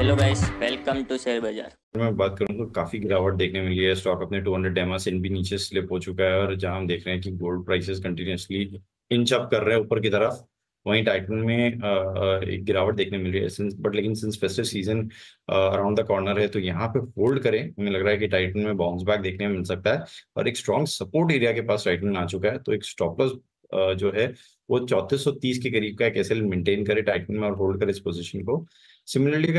hello guys welcome to share बाजार मैं बात करूं तो काफी गिरावट देखने मिली है स्टॉक अपने 200 डेमा से भी नीचे स्लिप हो चुका है और जहां हम देख रहे हैं कि gold prices continuously inch up कर रहे हैं ऊपर की तरफ वहीं टाइटन में एक गिरावट देखने मिल रही है सिंस बट लेकिन since festive season around the corner है तो यहाँ पे होल्ड करें हमें लग रहा है कि टाइटन में बाउंस बैक देखने में मिल सकता है और एक स्ट्रॉन्ग सपोर्ट एरिया के पास टाइटन आ चुका है तो एक स्टॉपलस जो है वो चौंतीस के करीब का एक एसएल मेंटेन करे टाइटन में और होल्ड करे इस पोजिशन को सिमिलरली अगर